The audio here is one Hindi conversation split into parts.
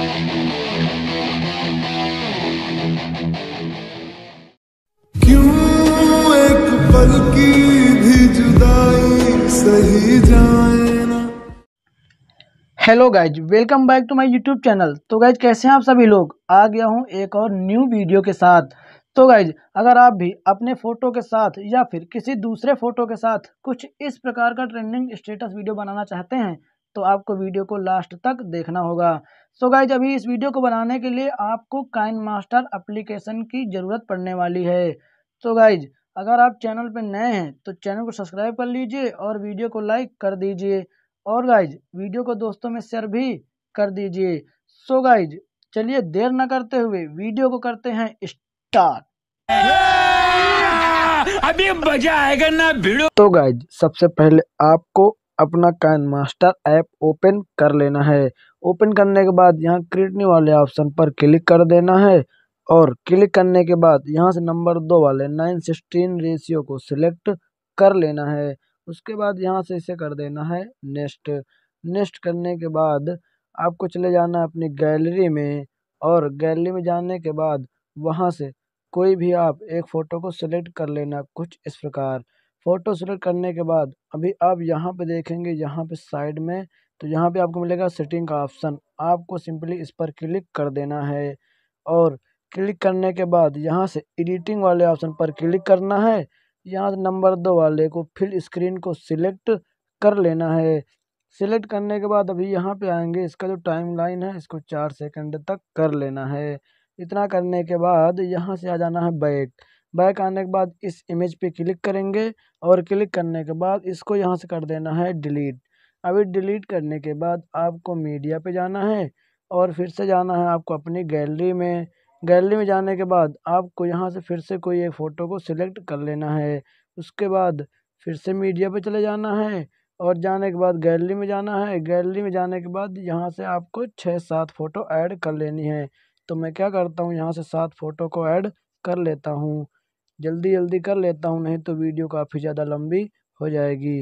hello guys welcome back to my YouTube channel तो गाइज कैसे हैं आप सभी लोग आ गया हूं एक और न्यू वीडियो के साथ तो गाइज अगर आप भी अपने फ़ोटो के साथ या फिर किसी दूसरे फ़ोटो के साथ कुछ इस प्रकार का ट्रेंडिंग स्टेटस वीडियो बनाना चाहते हैं तो आपको वीडियो को लास्ट तक देखना होगा सो so गाइज अभी इस वीडियो को बनाने के लिए आपको काइन मास्टर अप्लीकेशन की ज़रूरत पड़ने वाली है सो so गाइज अगर आप चैनल पर नए हैं तो चैनल को सब्सक्राइब कर लीजिए और वीडियो को लाइक कर दीजिए और गाइज वीडियो को दोस्तों में शेयर भी कर दीजिए सो गाइज चलिए देर न करते हुए वीडियो को करते हैं स्टार्ट अभी मजा आएगा ना वीडियो तो गाइज सबसे पहले आपको अपना कैन मास्टर ऐप ओपन कर लेना है ओपन करने के बाद यहाँ क्रिएटनी वाले ऑप्शन पर क्लिक कर देना है और क्लिक करने के बाद यहाँ से नंबर दो वाले नाइन सिक्सटीन रेशियो को सिलेक्ट कर लेना है उसके बाद यहाँ से इसे कर देना है नेक्स्ट नेक्स्ट करने के बाद आपको चले जाना है अपनी गैलरी में और गैलरी में जाने के बाद वहाँ से कोई भी आप एक फ़ोटो को सिलेक्ट कर लेना कुछ इस प्रकार फ़ोटो सेलेक्ट करने के बाद अभी आप यहाँ पे देखेंगे यहाँ पे साइड में तो यहाँ पे आपको मिलेगा सेटिंग का ऑप्शन आपको सिंपली इस पर क्लिक कर देना है और क्लिक करने के बाद यहाँ से एडिटिंग वाले ऑप्शन पर क्लिक करना है यहाँ नंबर दो वाले को फिल स्क्रीन को सिलेक्ट कर लेना है सिलेक्ट करने के बाद अभी यहाँ पे आएंगे इसका जो टाइम लाइन है इसको चार सेकंड तक कर लेना है इतना करने के बाद यहाँ से आ जाना है बैक बैक आने के बाद इस इमेज पे क्लिक करेंगे और क्लिक करने के बाद इसको यहाँ से कर देना है डिलीट अभी डिलीट करने के बाद आपको मीडिया पे जाना है और फिर से जाना है आपको अपनी गैलरी में गैलरी में जाने के बाद आपको यहाँ से फिर से कोई एक फ़ोटो को सिलेक्ट कर लेना है उसके बाद फिर से मीडिया पे चले जाना है और जाने के बाद गैलरी में जाना है गैलरी में जाने के बाद यहाँ से आपको छः सात फ़ोटो ऐड कर लेनी है तो मैं क्या करता हूँ यहाँ से सात फ़ोटो को ऐड कर लेता हूँ जल्दी जल्दी कर लेता हूँ नहीं तो वीडियो काफ़ी ज़्यादा लंबी हो जाएगी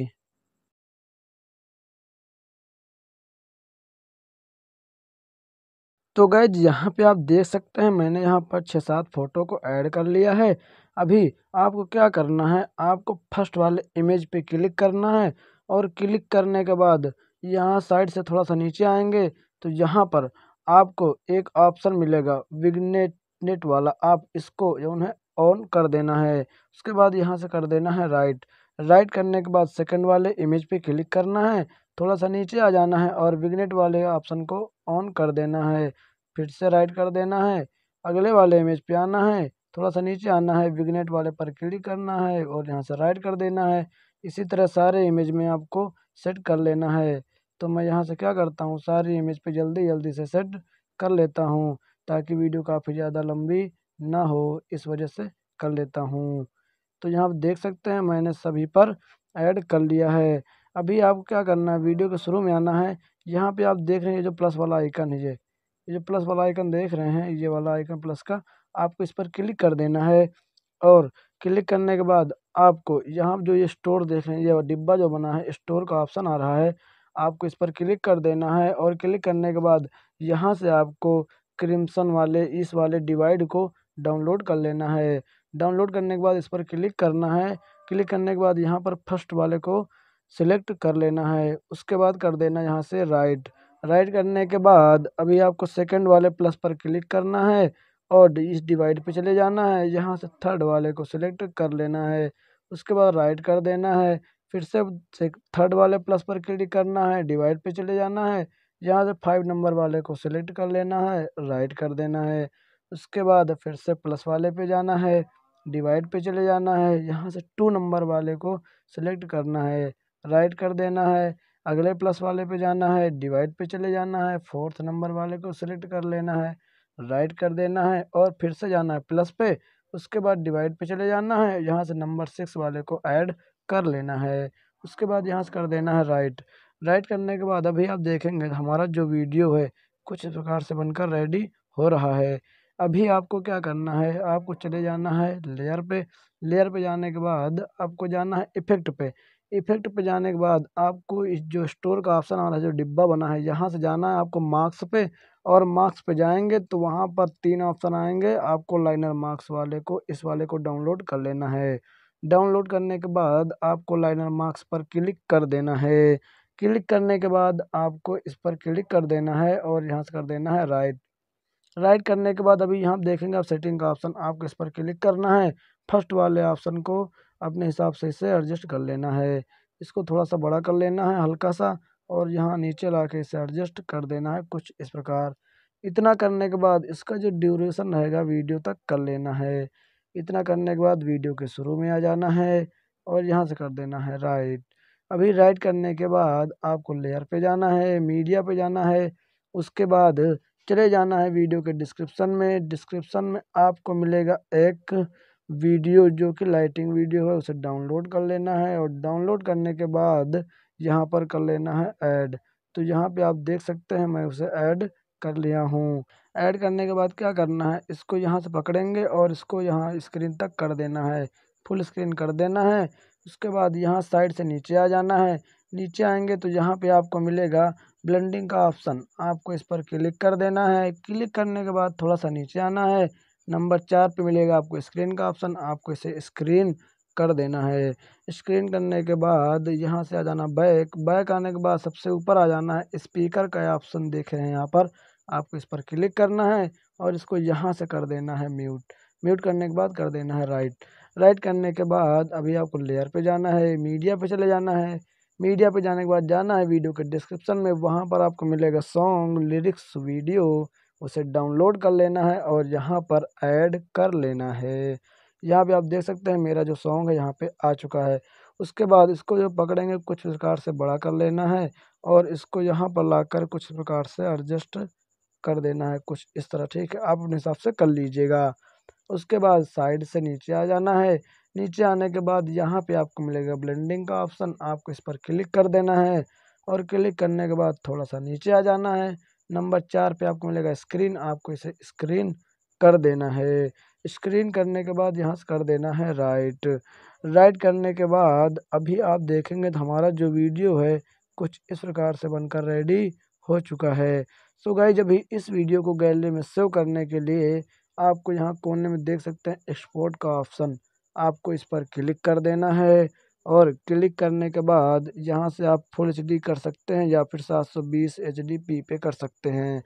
तो गैज यहाँ पे आप देख सकते हैं मैंने यहाँ पर छः सात फ़ोटो को ऐड कर लिया है अभी आपको क्या करना है आपको फर्स्ट वाले इमेज पे क्लिक करना है और क्लिक करने के बाद यहाँ साइड से थोड़ा सा नीचे आएंगे तो यहाँ पर आपको एक ऑप्शन मिलेगा विगनेट नेट वाला आप इसको जो है ऑन कर देना है उसके बाद यहाँ से कर देना है राइट राइट करने के बाद सेकंड वाले इमेज पे क्लिक करना है थोड़ा सा नीचे आ जाना है और विग्नेट वाले ऑप्शन को ऑन कर देना है फिर से राइट कर देना है अगले वाले इमेज पे आना है थोड़ा सा नीचे आना है विग्नेट वाले पर क्लिक करना है और यहाँ से राइट कर देना है इसी तरह सारे इमेज में आपको सेट कर लेना है तो मैं यहाँ से क्या करता हूँ सारी इमेज पर जल्दी जल्दी से सेट कर लेता हूँ ताकि वीडियो काफ़ी ज़्यादा लंबी ना हो इस वजह से कर लेता हूँ तो यहाँ आप देख सकते हैं मैंने सभी पर ऐड कर लिया है अभी आपको क्या करना है वीडियो के शुरू में आना है यहाँ पे आप देख रहे हैं ये जो प्लस वाला आइकन है ये ये जो प्लस वाला आइकन देख रहे हैं ये वाला आइकन प्लस का आपको इस पर क्लिक कर देना है और क्लिक करने के बाद आपको यहाँ जो ये स्टोर देख रहे हैं ये डिब्बा जो बना है स्टोर का ऑप्शन आ रहा है आपको इस पर क्लिक कर देना है और क्लिक करने के बाद यहाँ से आपको क्रिम्सन वाले इस वाले डिवाइड को डाउनलोड कर लेना है डाउनलोड करने के बाद इस पर क्लिक करना है क्लिक करने के बाद यहाँ पर फर्स्ट वाले को सिलेक्ट कर लेना है उसके बाद कर देना यहाँ से राइट राइट करने के बाद अभी आपको सेकंड वाले प्लस पर क्लिक करना है और इस डिवाइड पे चले जाना है यहाँ से थर्ड वाले को सिलेक्ट कर लेना है उसके बाद राइट कर देना है फिर से थर्ड वाले प्लस पर क्लिक करना है डिवाइड पे चले जाना है यहाँ से फाइव नंबर वाले को सिलेक्ट कर लेना है राइट कर देना है उसके बाद फिर से प्लस वाले पे जाना है डिवाइड पे चले जाना है यहाँ से टू नंबर वाले को सिलेक्ट करना है राइट कर देना है अगले प्लस वाले पे जाना है डिवाइड पे चले जाना है फोर्थ नंबर वाले को सिलेक्ट कर लेना है राइट कर देना है और फिर से जाना है प्लस पे उसके बाद डिवाइड पे चले जाना है यहाँ से नंबर सिक्स वाले को ऐड कर लेना है उसके बाद यहाँ से कर देना है राइट राइट करने के बाद अभी आप देखेंगे हमारा जो वीडियो है कुछ प्रकार से बनकर रेडी हो रहा है अभी आपको क्या करना है आपको चले जाना है लेयर पे लेयर पे जाने के बाद आपको जाना है इफेक्ट पे इफेक्ट पे जाने के बाद आपको इस जो स्टोर का ऑप्शन आ रहा है जो डिब्बा बना है यहाँ से जाना है आपको मार्क्स पे और मार्क्स पे जाएंगे तो वहाँ पर तीन ऑप्शन आएंगे आपको लाइनर मार्क्स वाले को इस वाले को डाउनलोड कर लेना है डाउनलोड करने के बाद आपको लाइनर मार्क्स पर क्लिक कर देना है क्लिक करने के बाद आपको इस पर क्लिक कर देना है और यहाँ से कर देना है राइट राइट करने के बाद अभी यहाँ देखेंगे आप सेटिंग का ऑप्शन आपको इस पर क्लिक करना है फर्स्ट वाले ऑप्शन को अपने हिसाब से इसे एडजस्ट कर लेना है इसको थोड़ा सा बड़ा कर लेना है हल्का सा और यहाँ नीचे ला के इसे एडजस्ट कर देना है कुछ इस प्रकार इतना करने के बाद इसका जो ड्यूरेशन रहेगा वीडियो तक कर लेना है इतना करने के बाद वीडियो के शुरू में आ जाना है और यहाँ से कर देना है राइट अभी राइट करने के बाद आपको लेयर पे जाना है मीडिया पे जाना है उसके बाद चले जाना है वीडियो के डिस्क्रिप्शन में डिस्क्रिप्शन में आपको मिलेगा एक वीडियो जो कि लाइटिंग वीडियो है उसे डाउनलोड कर लेना है और डाउनलोड करने के बाद यहाँ पर कर लेना है ऐड तो यहाँ पे आप देख सकते हैं मैं उसे ऐड कर लिया हूँ ऐड करने के बाद क्या करना है इसको यहाँ से पकड़ेंगे और इसको यहाँ स्क्रीन तक कर देना है फुल स्क्रीन कर देना है उसके बाद यहाँ साइड से नीचे आ जाना है नीचे आएंगे तो यहाँ पे आपको मिलेगा ब्लेंडिंग का ऑप्शन आपको इस पर क्लिक कर देना है क्लिक करने के बाद थोड़ा सा नीचे आना है नंबर चार पे मिलेगा आपको स्क्रीन का ऑप्शन आपको इसे स्क्रीन कर देना है स्क्रीन करने के बाद यहाँ से आ जाना बैक बैक आने के बाद सबसे ऊपर आ जाना है स्पीकर का ऑप्शन देख रहे हैं यहाँ पर आपको इस पर क्लिक करना है और इसको यहाँ से कर देना है म्यूट म्यूट करने के बाद कर देना है राइट राइट करने के बाद अभी आपको लेयर पे जाना है मीडिया पे चले जाना है मीडिया पे जाने के बाद जाना है वीडियो के डिस्क्रिप्शन में वहाँ पर आपको मिलेगा सॉन्ग लिरिक्स वीडियो उसे डाउनलोड कर लेना है और यहाँ पर ऐड कर लेना है यहाँ पे आप देख सकते हैं मेरा जो सॉन्ग है यहाँ पे आ चुका है उसके बाद इसको जो पकड़ेंगे कुछ प्रकार से बड़ा कर लेना है और इसको यहाँ पर ला कुछ प्रकार से एडजस्ट कर देना है कुछ इस तरह ठीक है आप अपने हिसाब से कर लीजिएगा उसके बाद साइड से नीचे आ जाना है नीचे आने के बाद यहाँ पे आपको मिलेगा ब्लेंडिंग का ऑप्शन आपको इस पर क्लिक कर देना है और क्लिक करने के बाद थोड़ा सा नीचे आ जाना है नंबर चार पे आपको मिलेगा स्क्रीन आपको इसे स्क्रीन कर देना है स्क्रीन करने के बाद यहाँ से कर देना है राइट राइट करने के बाद अभी आप देखेंगे तो हमारा जो वीडियो है कुछ इस प्रकार से बनकर रेडी हो चुका है सो गाई जब भी इस वीडियो को गैलरी में सेव करने के लिए आपको यहाँ कोने में देख सकते हैं एक्सपोर्ट का ऑप्शन आपको इस पर क्लिक कर देना है और क्लिक करने के बाद यहाँ से आप फुल एच डी कर सकते हैं या फिर 720 एच डी पी पे कर सकते हैं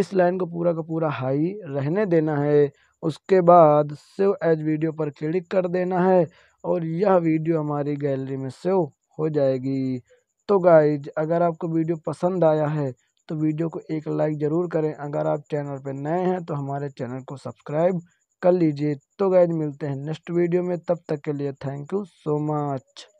इस लाइन को पूरा का पूरा हाई रहने देना है उसके बाद सेव एज वीडियो पर क्लिक कर देना है और यह वीडियो हमारी गैलरी में सेव हो जाएगी तो गाइज अगर आपको वीडियो पसंद आया है तो वीडियो को एक लाइक ज़रूर करें अगर आप चैनल पर नए हैं तो हमारे चैनल को सब्सक्राइब कर लीजिए तो गाइज मिलते हैं नेक्स्ट वीडियो में तब तक के लिए थैंक यू सो मच